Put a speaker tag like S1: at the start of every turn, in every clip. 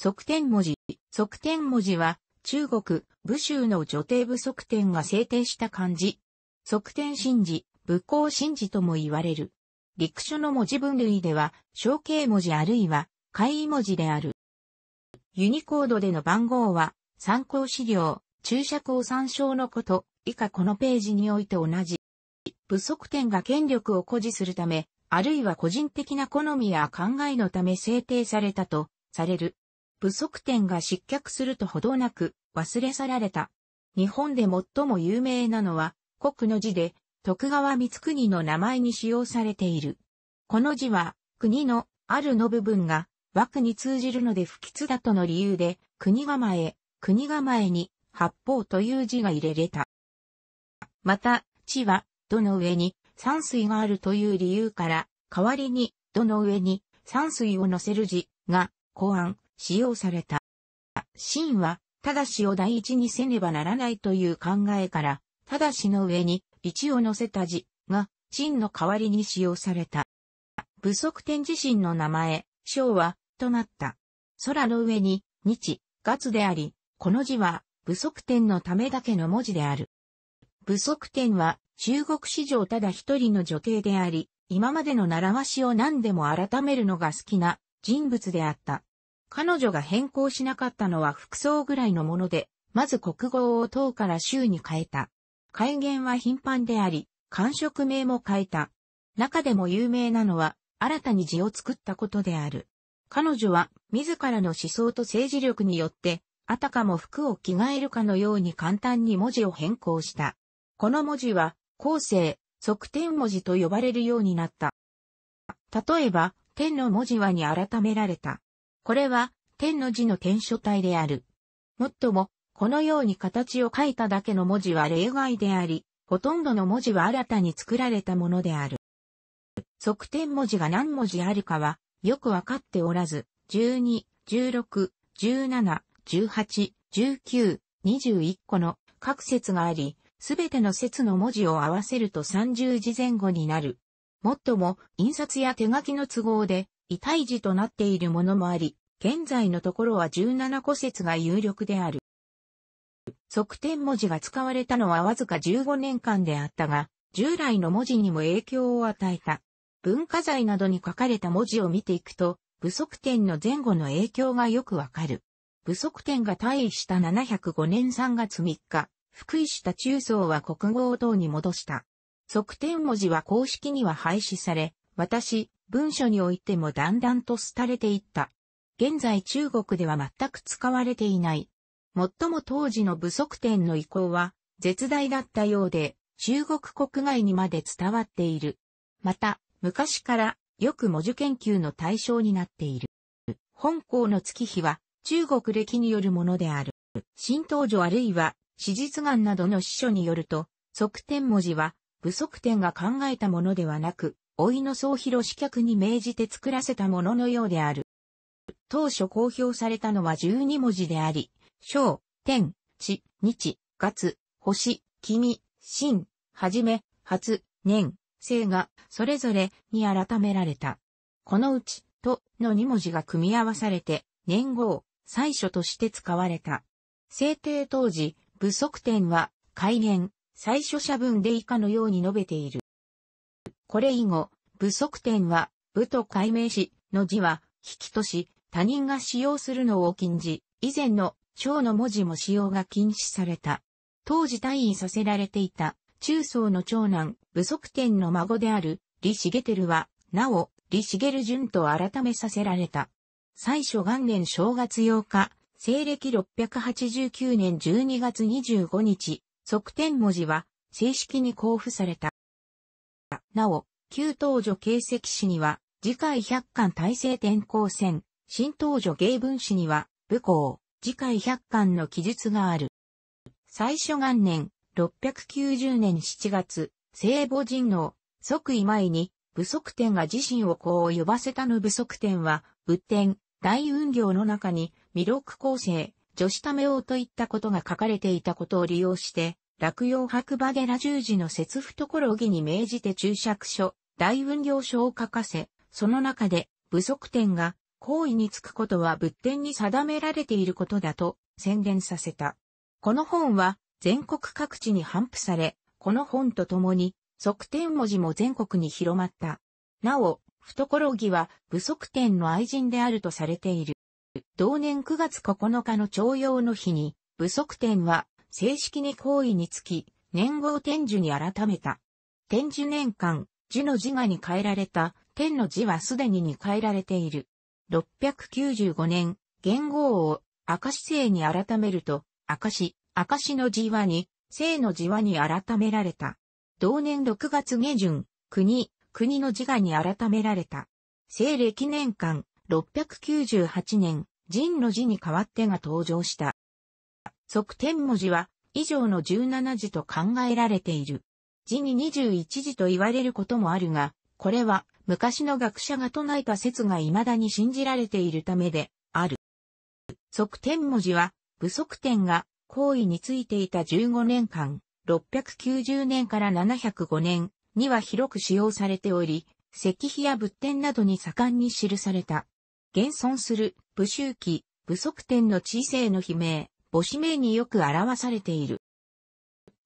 S1: 側点文字。側点文字は、中国、武州の女帝部側点が制定した漢字。側点神事、武功神事とも言われる。陸書の文字分類では、象形文字あるいは、会意文字である。ユニコードでの番号は、参考資料、注釈を参照のこと、以下このページにおいて同じ。部側点が権力を誇示するため、あるいは個人的な好みや考えのため制定されたと、される。不足点が失脚するとほどなく忘れ去られた。日本で最も有名なのは、国の字で、徳川光国の名前に使用されている。この字は、国のあるの部分が、枠に通じるので不吉だとの理由で、国構え、国構えに、八方という字が入れれた。また、地は、どの上に、山水があるという理由から、代わりに、どの上に、山水を乗せる字が、考案、使用された。真は、ただしを第一にせねばならないという考えから、ただしの上に一を乗せた字が、真の代わりに使用された。不則天自身の名前、章は、となった。空の上に、日、月であり、この字は、不則天のためだけの文字である。不則天は、中国史上ただ一人の女帝であり、今までの習わしを何でも改めるのが好きな人物であった。彼女が変更しなかったのは服装ぐらいのもので、まず国語を党から州に変えた。改元は頻繁であり、官職名も変えた。中でも有名なのは、新たに字を作ったことである。彼女は、自らの思想と政治力によって、あたかも服を着替えるかのように簡単に文字を変更した。この文字は、後世、側天文字と呼ばれるようになった。例えば、天の文字はに改められた。これは、天の字の天書体である。もっとも、このように形を書いただけの文字は例外であり、ほとんどの文字は新たに作られたものである。側天文字が何文字あるかは、よくわかっておらず、12、16、17、18、19、21個の各説があり、すべての説の文字を合わせると30字前後になる。もっとも、印刷や手書きの都合で、遺体児となっているものもあり、現在のところは17個説が有力である。側点文字が使われたのはわずか15年間であったが、従来の文字にも影響を与えた。文化財などに書かれた文字を見ていくと、不足点の前後の影響がよくわかる。不足点が退位した705年3月3日、福井した中層は国語を等に戻した。側点文字は公式には廃止され、私、文書においてもだんだんと廃れていった。現在中国では全く使われていない。最も当時の不則点の意向は絶大だったようで、中国国外にまで伝わっている。また、昔からよく文字研究の対象になっている。本校の月日は中国歴によるものである。新登場あるいは史実眼などの司書によると、側天文字は不則点が考えたものではなく、老いの総広司客に命じて作らせたもののようである。当初公表されたのは12文字であり、小、天、地、日、月、星、君、新、はじめ、初、年、生が、それぞれに改められた。このうち、との2文字が組み合わされて、年号、最初として使われた。制定当時、不則点は、改元、最初者文で以下のように述べている。これ以後、部則典は、部と改名し、の字は、引きとし、他人が使用するのを禁じ、以前の長の文字も使用が禁止された。当時退位させられていた中層の長男、武則天の孫である李茂輝は、なお、李茂淳と改めさせられた。最初元年正月8日、西暦689年12月25日、即天文字は正式に交付された。。なお、旧東女形石史には、次回百巻大政転校戦、新東女芸文史には、武功、次回百巻の記述がある。最初元年、690年7月、聖母神王、即位前に、武則天が自身をこう呼ばせたの武則天は、仏天、大運行の中に、弥勒構成、女子ため王といったことが書かれていたことを利用して、落葉白馬寺十字の節懐儀に命じて注釈書、大運行書を書かせ、その中で、不足点が、行為につくことは仏典に定められていることだと宣伝させた。この本は全国各地に反布され、この本と共に、側点文字も全国に広まった。なお、懐儀は、不足点の愛人であるとされている。同年9月9日の徴用の日に、不足点は、正式に行為につき、年号天寿に改めた。天寿年間、字の字がに変えられた、天の字はすでにに変えられている。695年、元号を明石姓に改めると、明石、明石の字はに、姓の字はに改められた。同年6月下旬、国、国の字がに改められた。西暦年間、698年、神の字に変わってが登場した。側天文字は、以上の17字と考えられている。字に21字と言われることもあるが、これは昔の学者が唱えた説が未だに信じられているためである。側天文字は、武則天が皇位についていた15年間、690年から705年には広く使用されており、石碑や仏典などに盛んに記された。現存する武州記、武則天の知性の悲鳴、母子名によく表されている。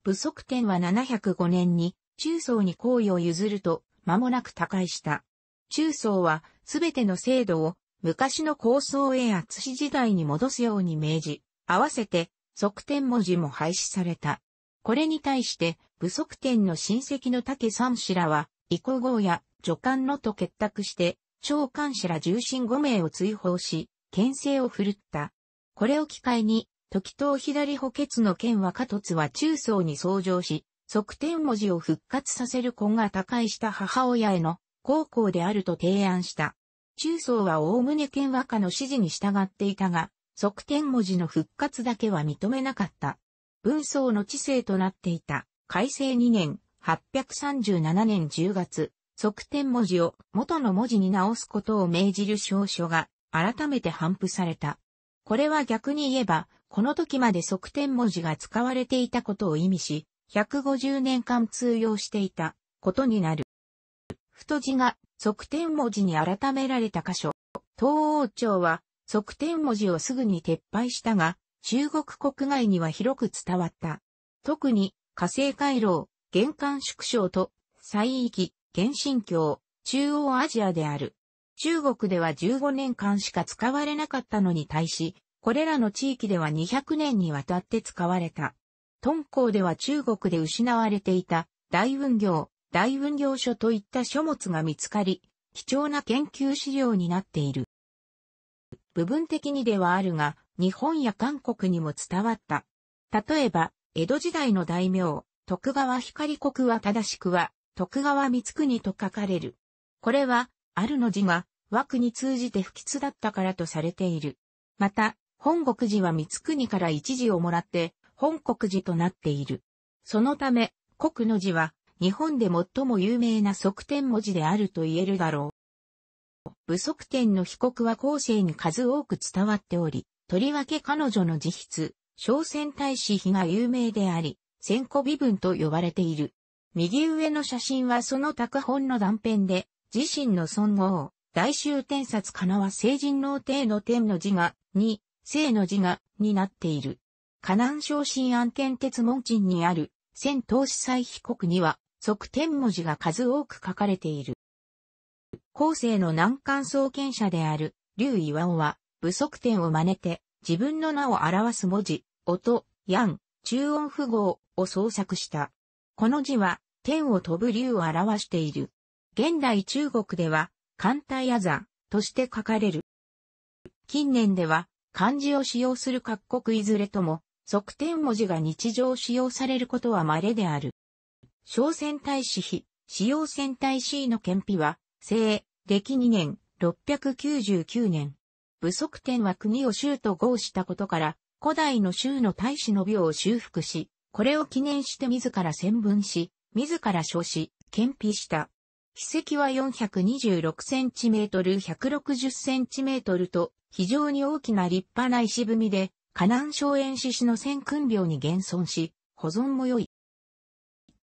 S1: 武則天は705年に中層に行為を譲ると間もなく他界した。中層はすべての制度を昔の構想へ厚し時代に戻すように命じ、合わせて側天文字も廃止された。これに対して武則天の親戚の竹三氏らは、移行号や助官のと結託して、長官氏ら重臣5名を追放し、牽制を振るった。これを機会に、時東左補欠の剣は加突は中層に相乗し、側天文字を復活させる子が他界した母親への高校であると提案した。中層はおおむね剣和歌の指示に従っていたが、側天文字の復活だけは認めなかった。文層の知性となっていた、改正2年、837年10月、側天文字を元の文字に直すことを命じる証書が改めて反布された。これは逆に言えば、この時まで側転文字が使われていたことを意味し、150年間通用していたことになる。太字が側転文字に改められた箇所、東王朝は側転文字をすぐに撤廃したが、中国国外には広く伝わった。特に、火星回廊、玄関縮小と、西域、原神教、中央アジアである。中国では15年間しか使われなかったのに対し、これらの地域では200年にわたって使われた。敦煌では中国で失われていた大運行、大運行書といった書物が見つかり、貴重な研究資料になっている。部分的にではあるが、日本や韓国にも伝わった。例えば、江戸時代の大名、徳川光国は正しくは、徳川光国と書かれる。これは、あるの字が、枠に通じて不吉だったからとされている。また、本国寺は三国から一寺をもらって、本国寺となっている。そのため、国の寺は、日本で最も有名な側転文字であると言えるだろう。武側転の被告は後世に数多く伝わっており、とりわけ彼女の自筆、小仙大使碑が有名であり、千古微文と呼ばれている。右上の写真はその拓本の断片で、自身の尊号、大衆天札かな聖成人皇帝の天の字が、2、生の字が、になっている。河南省新案件鉄門鎮にある、仙東司祭被告には、側天文字が数多く書かれている。後世の難関創建者である、劉岩尾は、不足点を真似て、自分の名を表す文字、音、やん、中音符号を創作した。この字は、天を飛ぶ竜を表している。現代中国では、艦隊や山として書かれる。近年では、漢字を使用する各国いずれとも、側転文字が日常使用されることは稀である。小戦隊士費、使用戦隊士の検費は、西、歴2年、699年。武則天は国を州と合したことから、古代の州の大使の病を修復し、これを記念して自ら宣文し、自ら書し、検費した。筆跡は426センチメートル160センチメートルと非常に大きな立派な石踏みで、河南省園志士の千君病に現存し、保存も良い。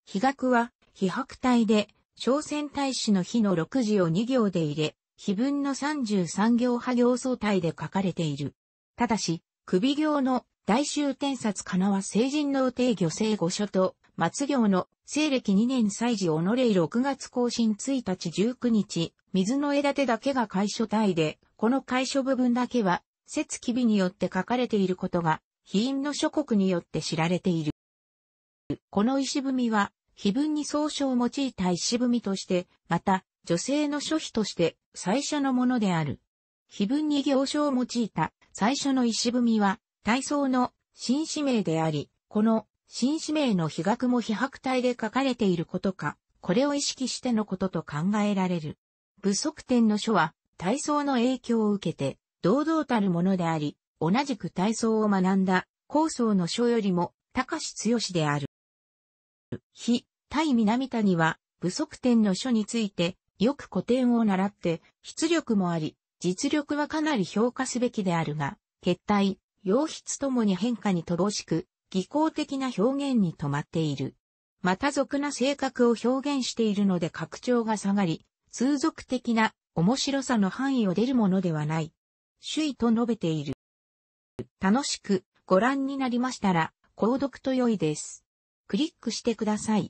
S1: 飛額は、飛白体で、朝鮮大使の日の6時を2行で入れ、碑文の33行派行相対で書かれている。ただし、首行の大衆天札かなは成人の定御聖御所と末行の西暦2年祭事おのれい6月更新1日19日、水の枝手だけが解書体で、この解書部分だけは、節機微によって書かれていることが、非因の諸国によって知られている。この石踏みは、碑文に総書を用いた石踏みとして、また、女性の書碑として最初のものである。碑文に行書を用いた最初の石踏みは、体操の新使命であり、この新紙名の飛学も飛白体で書かれていることか、これを意識してのことと考えられる。武則天の書は、体操の影響を受けて、堂々たるものであり、同じく体操を学んだ、高僧の書よりも、高し強しである。非、対南谷は、武則天の書について、よく古典を習って、出力もあり、実力はかなり評価すべきであるが、決体、洋筆ともに変化に乏しく、技巧的な表現に止まっている。また俗な性格を表現しているので拡張が下がり、通俗的な面白さの範囲を出るものではない。主意と述べている。楽しくご覧になりましたら、購読と良いです。クリックしてください。